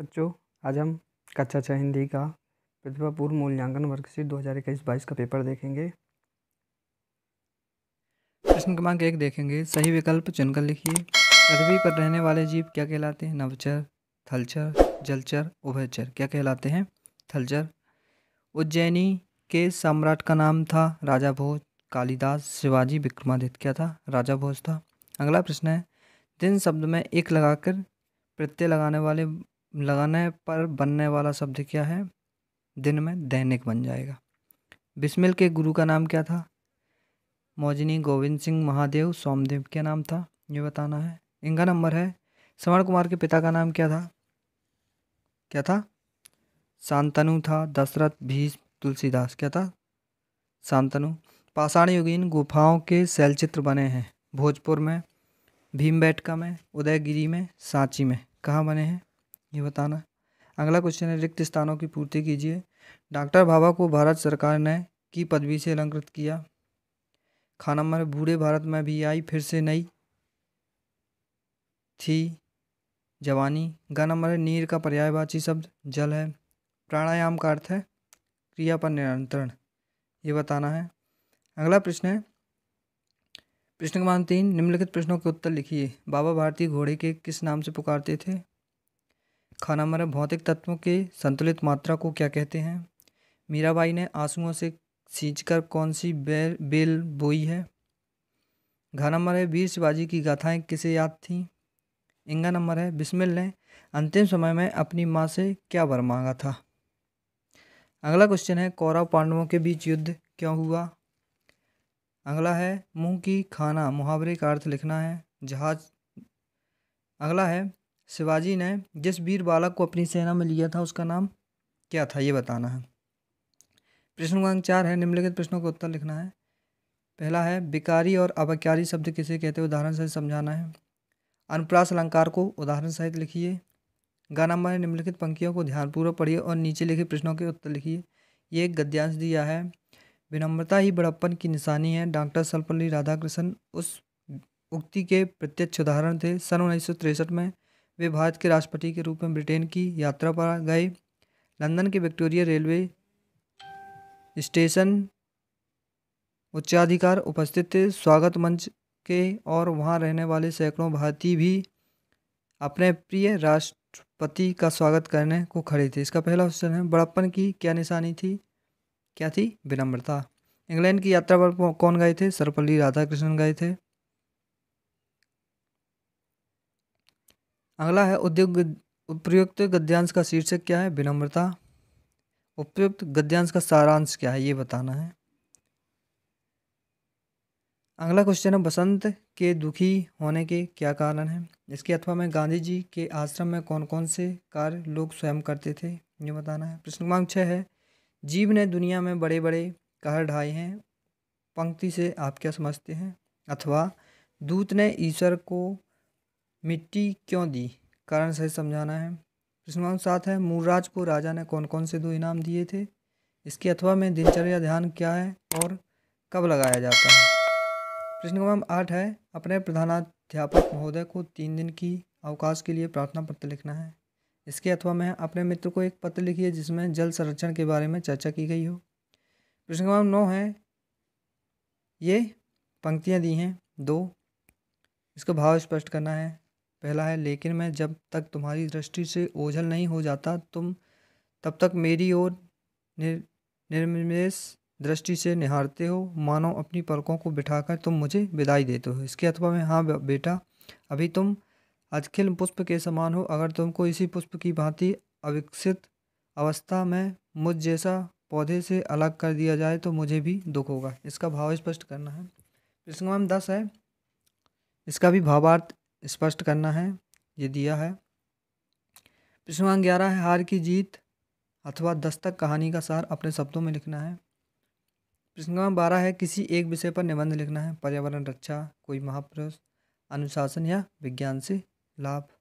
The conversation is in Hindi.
बच्चों आज हम कक्षा छः हिंदी का प्रतिभापूर्व मूल्यांकन वर्कशीट दो हज़ार इक्कीस बाईस का पेपर देखेंगे प्रश्न क्रमांक एक देखेंगे सही विकल्प चुनकर लिखिए पृथ्वी पर रहने वाले जीव क्या कहलाते हैं नवचर थलचर जलचर उभयचर क्या कहलाते हैं थलचर उज्जैनी के सम्राट का नाम था राजा भोज कालिदास शिवाजी विक्रमादित्य क्या था राजा भोज था अगला प्रश्न है दिन शब्द में एक लगाकर प्रत्यय लगाने वाले लगाने पर बनने वाला शब्द क्या है दिन में दैनिक बन जाएगा बिस्मिल के गुरु का नाम क्या था मोजिनी गोविंद सिंह महादेव सोमदेव क्या नाम था ये बताना है इनका नंबर है श्रवण कुमार के पिता का नाम क्या था क्या था शांतनु था दशरथ भीष्म तुलसीदास क्या था शांतनु पाषाण युगीन गुफाओं के शैलचित्र बने हैं भोजपुर में भीम में उदयगिरी में सांची में कहाँ बने हैं ये बताना अगला क्वेश्चन है रिक्त स्थानों की पूर्ति कीजिए डॉक्टर भाभा को भारत सरकार ने की पदवी से अलंकृत किया खाना नंबर बूढ़े भारत में भी आई फिर से नई थी जवानी गा नंबर है नीर का पर्यायवाची शब्द जल है प्राणायाम का अर्थ है क्रिया पर नियंत्रण ये बताना है अगला प्रश्न है प्रश्न क्रमांक तीन निम्नलिखित प्रश्नों के उत्तर लिखिए बाबा भारती घोड़े के किस नाम से पुकारते थे खाना हमारे भौतिक तत्वों के संतुलित मात्रा को क्या कहते हैं मीराबाई ने आंसुओं से कर कौन सी बेल बेल बोई है घर नंबर है वीर शिवाजी की गाथाएं किसे याद थीं इंगा नंबर है बिस्मिल ने अंतिम समय में अपनी माँ से क्या वर मांगा था अगला क्वेश्चन है कौरव पांडवों के बीच युद्ध क्यों हुआ अगला है मुंह की खाना मुहावरे का अर्थ लिखना है जहाज अगला है शिवाजी ने जिस वीर बालक को अपनी सेना में लिया था उसका नाम क्या था ये बताना है प्रश्न क्रमांक चार है निम्नलिखित प्रश्नों का उत्तर लिखना है पहला है बिकारी और अबकारी शब्द किसे कहते हैं उदाहरण सहित समझाना है अनुप्रास अलंकार को उदाहरण सहित लिखिए गाना में निम्नलिखित पंक्तियों को ध्यानपूर्वक पढ़िए और नीचे लिखे प्रश्नों के उत्तर लिखिए ये एक गद्यांश दिया है विनम्रता ही बड़प्पन की निशानी है डॉक्टर सर्वपल्ली राधाकृष्ण उस उक्ति के प्रत्यक्ष उदाहरण थे सन उन्नीस में वे भारत के राष्ट्रपति के रूप में ब्रिटेन की यात्रा पर गए लंदन के विक्टोरिया रेलवे स्टेशन उच्चाधिकार उपस्थित स्वागत मंच के और वहां रहने वाले सैकड़ों भारतीय भी अपने प्रिय राष्ट्रपति का स्वागत करने को खड़े थे इसका पहला क्वेश्चन है बड़प्पन की क्या निशानी थी क्या थी विनम्रता इंग्लैंड की यात्रा पर कौन गए थे सर्वपल्ली राधाकृष्णन गए थे अगला है उद्योग उपयुक्त गद्यांश का शीर्षक क्या है विनम्रता उपयुक्त गद्यांश का सारांश क्या है ये बताना है अगला क्वेश्चन है बसंत के दुखी होने के क्या कारण हैं इसके अथवा में गांधी जी के आश्रम में कौन कौन से कार्य लोग स्वयं करते थे ये बताना है प्रश्न क्रमांक छः है जीव ने दुनिया में बड़े बड़े कहर ढाए हैं पंक्ति से आप क्या समझते हैं अथवा दूत ने ईश्वर को मिट्टी क्यों दी कारण सही समझाना है प्रश्न सात है मूलराज को राजा ने कौन कौन से दो इनाम दिए थे इसके अथवा में दिनचर्या ध्यान क्या है और कब लगाया जाता है प्रश्न क्रमांक आठ है अपने प्रधानाध्यापक महोदय को तीन दिन की अवकाश के लिए प्रार्थना पत्र लिखना है इसके अथवा में अपने मित्र को एक पत्र लिखिए जिसमें जल संरक्षण के बारे में चर्चा की गई हो प्रश्न क्रमांक नौ है ये पंक्तियाँ दी हैं दो इसको भाव स्पष्ट करना है पहला है लेकिन मैं जब तक तुम्हारी दृष्टि से ओझल नहीं हो जाता तुम तब तक मेरी ओर निर निर्मेश दृष्टि से निहारते हो मानो अपनी पलकों को बिठाकर तुम मुझे विदाई देते हो इसके अथवा में हाँ बेटा अभी तुम अखिल पुष्प के समान हो अगर तुमको इसी पुष्प की भांति अविकसित अवस्था में मुझ जैसा पौधे से अलग कर दिया जाए तो मुझे भी दुख होगा इसका भाव स्पष्ट करना है प्रश्न दस है इसका भी भावार्थ स्पष्ट करना है ये दिया है प्रश्नवान ग्यारह है हार की जीत अथवा दस्तक कहानी का सार अपने शब्दों में लिखना है प्रश्नवान बारह है किसी एक विषय पर निबंध लिखना है पर्यावरण रक्षा कोई महापुरुष अनुशासन या विज्ञान से लाभ